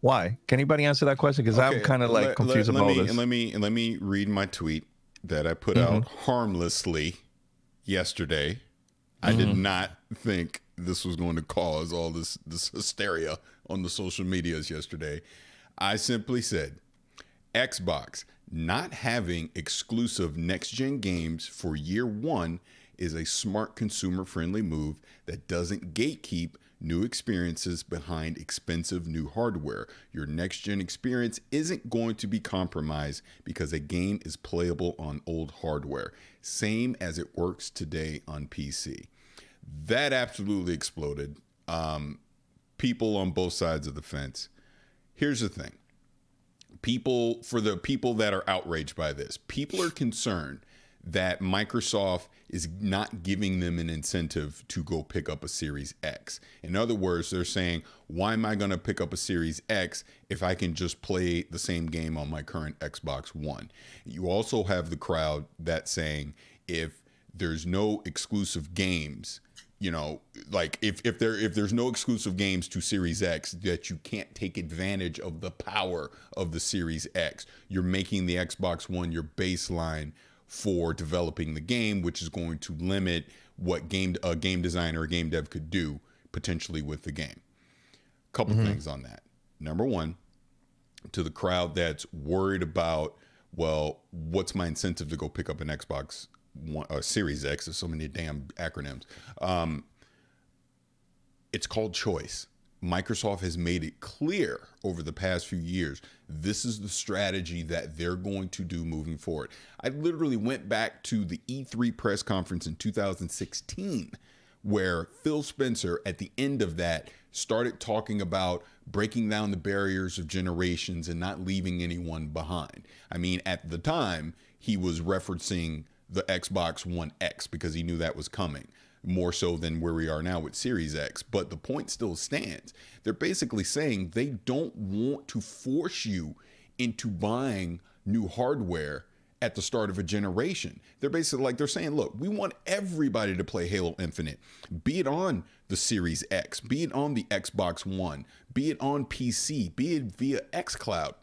Why? Can anybody answer that question? Because okay, I'm kind of like confused let, about let me, this. And let me and let me read my tweet that I put mm -hmm. out mm-hmm. harmlessly yesterday. Mm -hmm. I did mm-hmm. not think this was going to cause all this this hysteria on the social medias yesterday. I simply said, Xbox not having exclusive next gen games for year one is a smart consumer friendly move that doesn't gatekeep new experiences behind expensive new hardware. Your next gen experience isn't going to be compromised because a game is playable on old hardware, same as it works today on PC. That absolutely exploded. Um, people on both sides of the fence. Here's the thing people, for the people that are outraged by this, people are concerned that Microsoft is not giving them an incentive to go pick up a Series X. In other words, they're saying, why am I going to pick up a Series X if I can just play the same game on my current Xbox One? You also have the crowd that saying, if there's no exclusive games, you know, like if if there if there's no exclusive games to Series X that you can't take advantage of the power of the Series X, you're making the Xbox One your baseline for developing the game, which is going to limit what game a game designer, a game dev could do potentially with the game. A couple mm-hmm. things on that. Number one, to the crowd that's worried about, well, what's my incentive to go pick up an Xbox One, or Series X? There's so many damn acronyms. Um, it's called choice. Microsoft has made it clear over the past few years this is the strategy that they're going to do moving forward. I literally went back to the E3 press conference in 2016 where Phil Spencer at the end of that started talking about breaking down the barriers of generations and not leaving anyone behind. I mean, at the time, he was referencing the Xbox One X because he knew that was coming more so than where we are now with Series X. But the point still stands. They're basically saying they don't want to force you into buying new hardware at the start of a generation. They're basically like, they're saying, look, we want everybody to play Halo Infinite, be it on the Series X, be it on the Xbox One, be it on PC, be it via xCloud.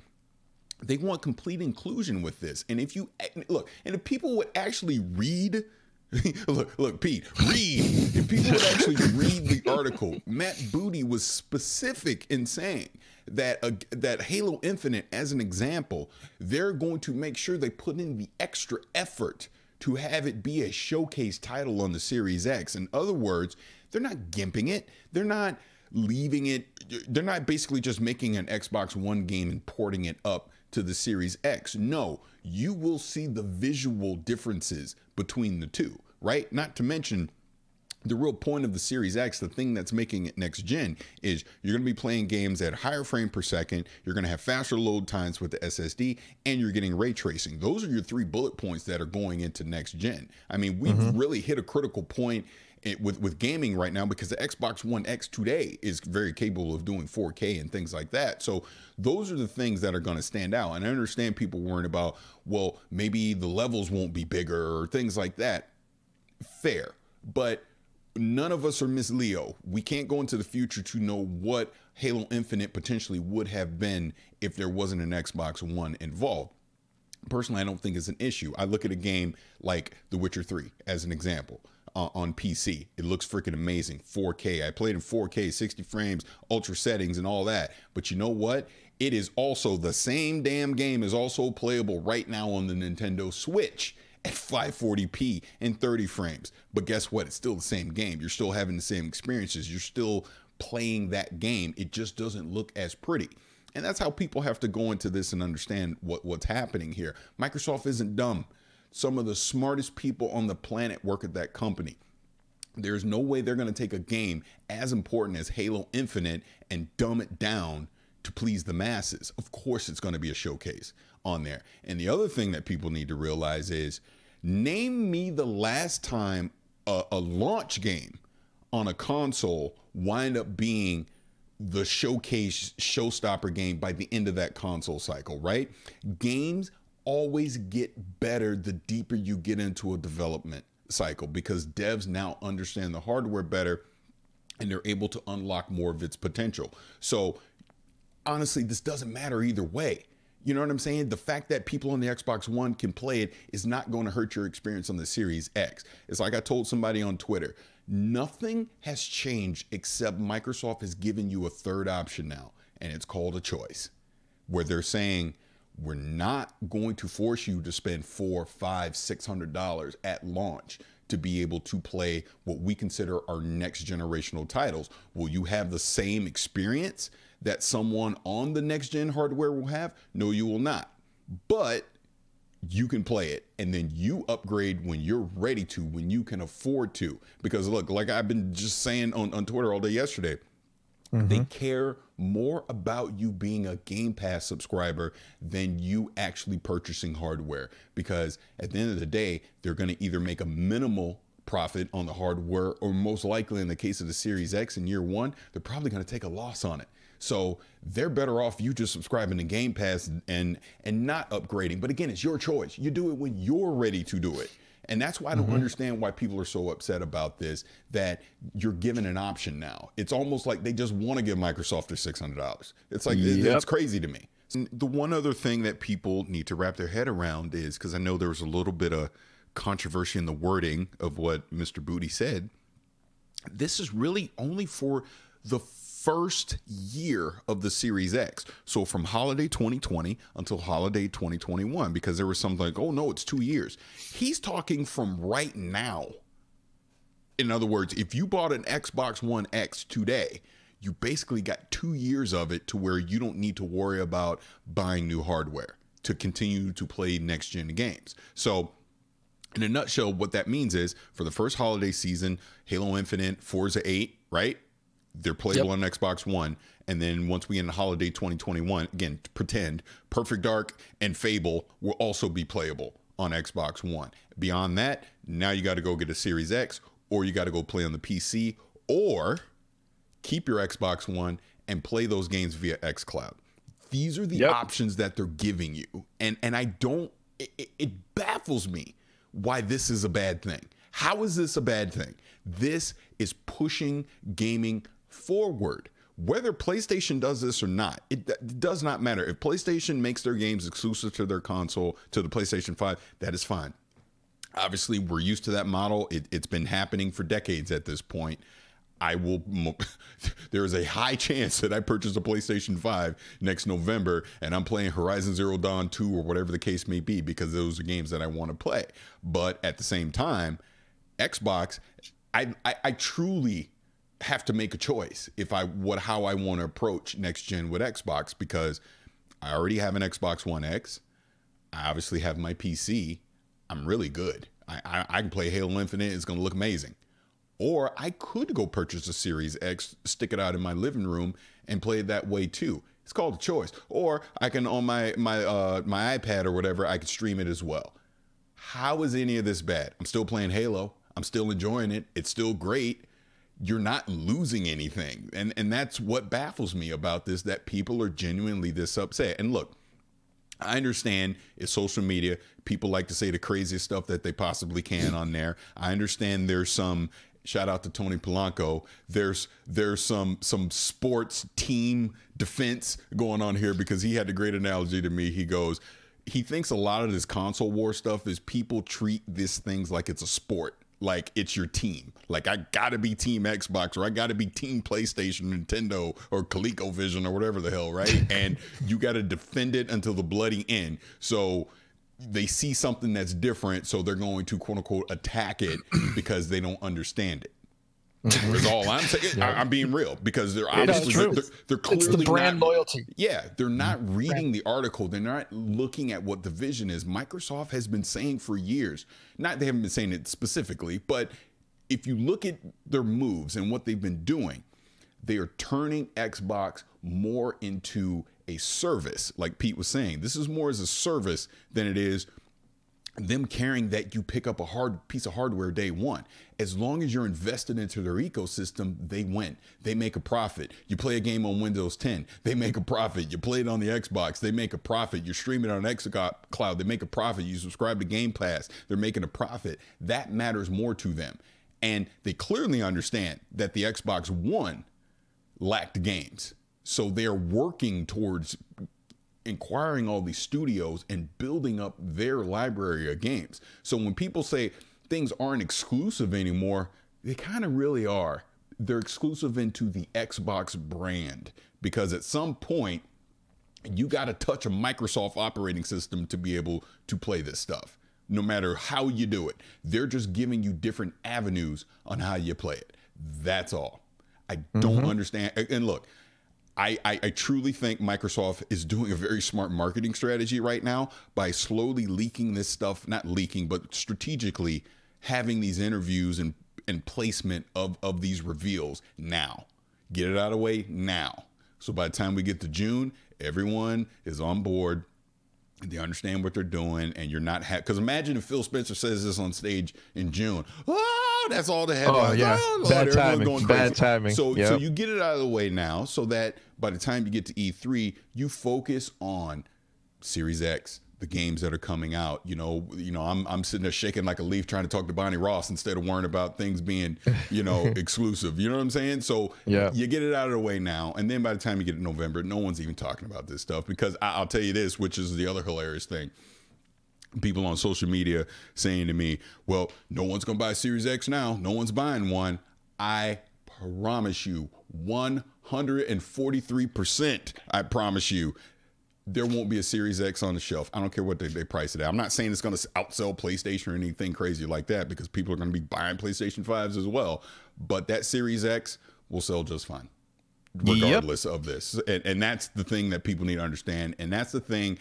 They want complete inclusion with this. And if you look, and if people would actually read look, look, Pete, read. If people would actually read the article, Matt Booty was specific in saying that uh, that Halo Infinite, as an example, they're going to make sure they put in the extra effort to have it be a showcase title on the Series X. In other words, they're not gimping it. They're not leaving it. They're not basically just making an Xbox One game and porting it up to the Series X. No, you will see the visual differences between the two, right? Not to mention the real point of the Series X, the thing that's making it next gen, is you're going to be playing games at higher frame per second, you're going to have faster load times with the SSD, and you're getting ray tracing. Those are your three bullet points that are going into next gen. I mean, we've mm-hmm. really hit a critical point it, with with gaming right now because the Xbox One X today is very capable of doing 4K and things like that. So those are the things that are going to stand out. And I understand people worrying about well, maybe the levels won't be bigger or things like that. Fair, but none of us are Miss Leo. We can't go into the future to know what Halo Infinite potentially would have been if there wasn't an Xbox One involved personally i don't think it's an issue i look at a game like the witcher 3 as an example uh, on PC. It looks freaking amazing. 4K. I played in 4K, 60 frames, ultra settings, and all that. But you know what? It is also the same damn game is also playable right now on the Nintendo Switch at 540p and 30 frames. But guess what? It's still the same game. You're still having the same experiences. You're still playing that game. It just doesn't look as pretty. And that's how people have to go into this and understand what, what's happening here. Microsoft isn't dumb. Some of the smartest people on the planet work at that company. There's no way they're going to take a game as important as Halo Infinite and dumb it down to please the masses. Of course, it's going to be a showcase on there. And the other thing that people need to realize is name me the last time a, a launch game on a console wind up being the showcase showstopper game by the end of that console cycle, right? Games always get better the deeper you get into a development cycle because devs now understand the hardware better and they're able to unlock more of its potential. So honestly, this doesn't matter either way. You know what I'm saying? The fact that people on the Xbox One can play it is not going to hurt your experience on the Series X. It's like I told somebody on Twitter nothing has changed except Microsoft has given you a third option now, and it's called a choice, where they're saying, we're not going to force you to spend four, five, six hundred dollars at launch to be able to play what we consider our next generational titles. Will you have the same experience that someone on the next gen hardware will have? No, you will not. But you can play it and then you upgrade when you're ready to, when you can afford to. Because look, like I've been just saying on, on Twitter all day yesterday, Mm-hmm. They care more about you being a Game Pass subscriber than you actually purchasing hardware because at the end of the day, they're going to either make a minimal profit on the hardware or most likely in the case of the Series X in year 1, they're probably going to take a loss on it. So they're better off you just subscribing to Game Pass and and not upgrading. But again, it's your choice. You do it when you're ready to do it. And that's why I don't mm-hmm. understand why people are so upset about this that you're given an option now. It's almost like they just want to give Microsoft their $600. It's like, yep. that's crazy to me. The one other thing that people need to wrap their head around is because I know there was a little bit of controversy in the wording of what Mr. Booty said. This is really only for the first year of the Series X. So from holiday 2020 until holiday 2021, because there was something like, oh no, it's two years. He's talking from right now. In other words, if you bought an Xbox One X today, you basically got two years of it to where you don't need to worry about buying new hardware to continue to play next gen games. So in a nutshell, what that means is for the first holiday season, Halo Infinite, Forza 8, right? they're playable yep. on Xbox One. And then once we end holiday 2021, again, pretend Perfect Dark and Fable will also be playable on Xbox One. Beyond that, now you got to go get a Series X or you got to go play on the PC or keep your Xbox One and play those games via xCloud. These are the yep. options that they're giving you. And and I don't it, it baffles me why this is a bad thing. How is this a bad thing? This is pushing gaming forward. Whether PlayStation does this or not, it, it does not matter. If PlayStation makes their games exclusive to their console, to the PlayStation 5, that is fine. Obviously, we're used to that model. It, it's been happening for decades at this point. I will. There is a high chance that I purchase a PlayStation 5 next November and I'm playing Horizon Zero Dawn 2 or whatever the case may be because those are games that I want to play. But at the same time, Xbox, I, I, I truly have to make a choice if I what how I want to approach next gen with Xbox because I already have an Xbox One X. I obviously have my PC. I'm really good. I, I, I can play Halo Infinite. It's going to look amazing. Or I could go purchase a Series X, stick it out in my living room, and play it that way too. It's called a choice. Or I can on my my uh, my iPad or whatever, I can stream it as well. How is any of this bad? I'm still playing Halo. I'm still enjoying it. It's still great you're not losing anything. And and that's what baffles me about this that people are genuinely this upset. And look, I understand it's social media. People like to say the craziest stuff that they possibly can on there. I understand there's some shout out to Tony Polanco. There's there's some some sports team defense going on here because he had the great analogy to me. He goes, he thinks a lot of this console war stuff is people treat these things like it's a sport like it's your team. Like I gotta be Team Xbox or I gotta be Team PlayStation, Nintendo or ColecoVision or whatever the hell, right? and you gotta defend it until the bloody end. So they see something that's different, so they're going to quote unquote attack it because they don't understand it. Is mm-hmm. all I'm saying. yeah. I, am being real because they're obviously they're, they're, they're, clearly it's the brand not, loyalty. Yeah, they're not mm-hmm. reading the article. They're not looking at what the vision is. Microsoft has been saying for years. Not they haven't been saying it specifically, but if you look at their moves and what they've been doing, they are turning Xbox more into a service. Like Pete was saying, this is more as a service than it is them caring that you pick up a hard piece of hardware day one. As long as you're invested into their ecosystem, they win. They make a profit. You play a game on Windows 10, they make a profit. You play it on the Xbox, they make a profit. You stream it on Cloud, they make a profit. You subscribe to Game Pass, they're making a profit. That matters more to them. And they clearly understand that the Xbox One lacked games. So they're working towards inquiring all these studios and building up their library of games. So when people say things aren't exclusive anymore, they kind of really are. They're exclusive into the Xbox brand because at some point, you got to touch a Microsoft operating system to be able to play this stuff, no matter how you do it. They're just giving you different avenues on how you play it. That's all. I don't mm-hmm. understand. And look, I, I, I, truly think Microsoft is doing a very smart marketing strategy right now by slowly leaking this stuff, not leaking, but strategically having these interviews and, and placement of, of these reveals now. Get it out of the way now. So by the time we get to June, everyone is on board they understand what they're doing and you're not happy because imagine if phil spencer says this on stage in june oh that's all the headlines oh yeah oh, bad, timing. bad timing so yep. so you get it out of the way now so that by the time you get to e3 you focus on series x the games that are coming out. You know, you know, I'm I'm sitting there shaking like a leaf trying to talk to Bonnie Ross instead of worrying about things being, you know, exclusive. You know what I'm saying? So yeah. you get it out of the way now. And then by the time you get to November, no one's even talking about this stuff because I, will tell you this, which is the other hilarious thing. People on social media saying to me, Well, no one's gonna buy Series X now. No one's buying one. I promise you, 143%, I promise you, there won't be a Series X on the shelf. I don't care what they, they price it at. I'm not saying it's going to outsell PlayStation or anything crazy like that because people are going to be buying PlayStation 5s as well. But that Series X will sell just fine regardless yep. of this. And, and that's the thing that people need to understand. And that's the thing.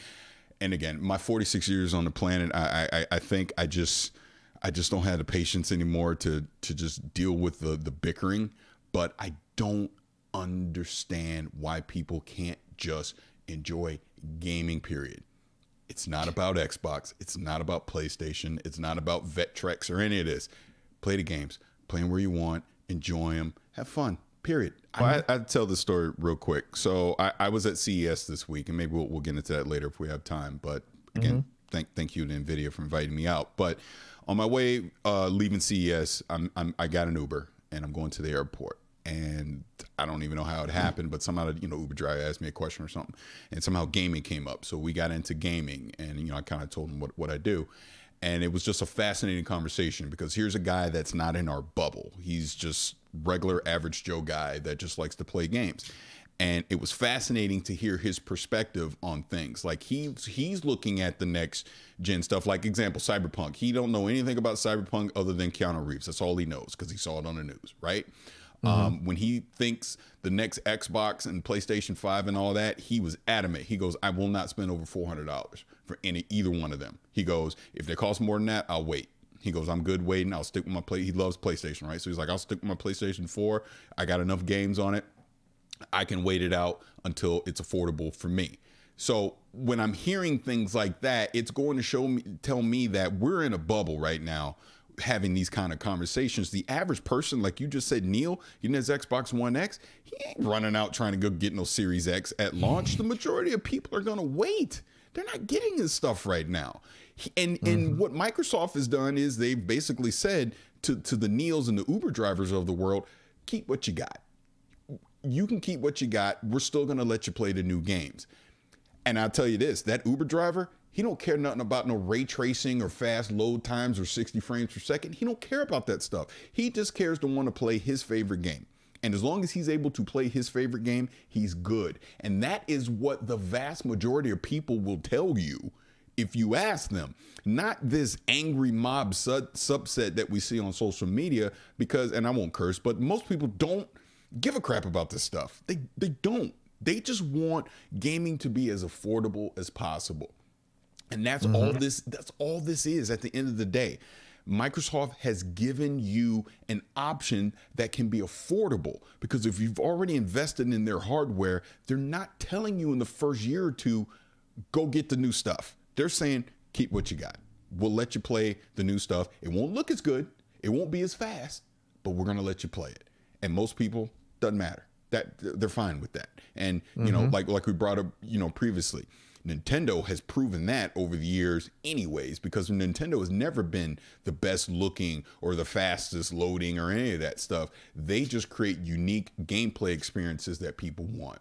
And again, my 46 years on the planet, I, I, I think I just. I just don't have the patience anymore to to just deal with the the bickering, but I don't understand why people can't just enjoy gaming, period. It's not about Xbox. It's not about PlayStation. It's not about Vetrex or any of this. Play the games. Play them where you want. Enjoy them. Have fun. Period. Well, I, I tell the story real quick. So I, I, was at CES this week, and maybe we'll, we'll, get into that later if we have time. But again, mm-hmm. thank thank you to Nvidia for inviting me out. But on my way uh, leaving CES, I'm, I'm I got an Uber and I'm going to the airport and I don't even know how it happened, but somehow you know Uber driver asked me a question or something, and somehow gaming came up. So we got into gaming, and you know I kind of told him what, what I do, and it was just a fascinating conversation because here's a guy that's not in our bubble. He's just regular average Joe guy that just likes to play games, and it was fascinating to hear his perspective on things. Like he's he's looking at the next gen stuff. Like example, Cyberpunk. He don't know anything about Cyberpunk other than Keanu Reeves. That's all he knows because he saw it on the news, right? Mm-hmm. Um, when he thinks the next Xbox and PlayStation 5 and all that, he was adamant. He goes, I will not spend over $400 for any either one of them. He goes, if they cost more than that, I'll wait. He goes, I'm good waiting. I'll stick with my play. He loves PlayStation, right? So he's like, I'll stick with my PlayStation 4. I got enough games on it. I can wait it out until it's affordable for me. So when I'm hearing things like that, it's going to show me, tell me that we're in a bubble right now having these kind of conversations. The average person, like you just said, Neil, know his Xbox One X, he ain't running out trying to go get no Series X at launch. the majority of people are going to wait. They're not getting this stuff right now. And mm-hmm. and what Microsoft has done is they've basically said to, to the Neils and the Uber drivers of the world, keep what you got. You can keep what you got. We're still going to let you play the new games. And I'll tell you this that Uber driver, he don't care nothing about no ray tracing or fast load times or 60 frames per second. He don't care about that stuff. He just cares to want to play his favorite game. And as long as he's able to play his favorite game, he's good. And that is what the vast majority of people will tell you if you ask them, not this angry mob sub- subset that we see on social media, because, and I won't curse, but most people don't give a crap about this stuff. They, they don't. They just want gaming to be as affordable as possible. And that's mm-hmm. all this that's all this is at the end of the day. Microsoft has given you an option that can be affordable because if you've already invested in their hardware, they're not telling you in the first year or two, go get the new stuff. They're saying, keep what you got. We'll let you play the new stuff. It won't look as good, it won't be as fast, but we're going to let you play it. And most people, doesn't matter. That they're fine with that. And you mm-hmm. know, like like we brought up, you know, previously, Nintendo has proven that over the years, anyways, because Nintendo has never been the best looking or the fastest loading or any of that stuff. They just create unique gameplay experiences that people want.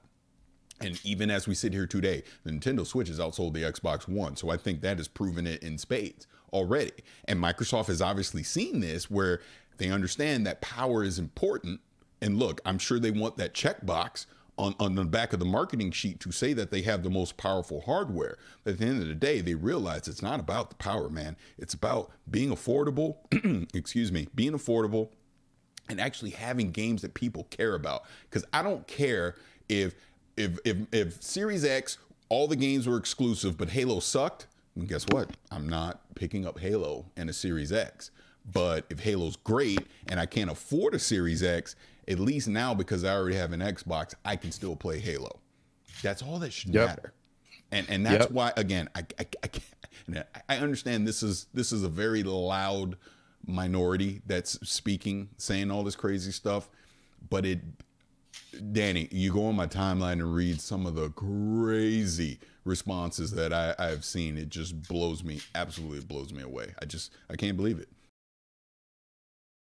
And even as we sit here today, the Nintendo Switch has outsold the Xbox One. So I think that has proven it in spades already. And Microsoft has obviously seen this where they understand that power is important. And look, I'm sure they want that checkbox on, on the back of the marketing sheet to say that they have the most powerful hardware. But at the end of the day, they realize it's not about the power, man. It's about being affordable, excuse me, being affordable and actually having games that people care about. Because I don't care if if if if Series X all the games were exclusive, but Halo sucked. And guess what? I'm not picking up Halo and a Series X. But if Halo's great and I can't afford a Series X, at least now because I already have an Xbox, I can still play Halo. That's all that should yep. matter. And and that's yep. why again I I, I, I understand this is this is a very loud minority that's speaking saying all this crazy stuff, but it Danny, you go on my timeline and read some of the crazy responses that I, I've seen. It just blows me, absolutely blows me away. I just, I can't believe it.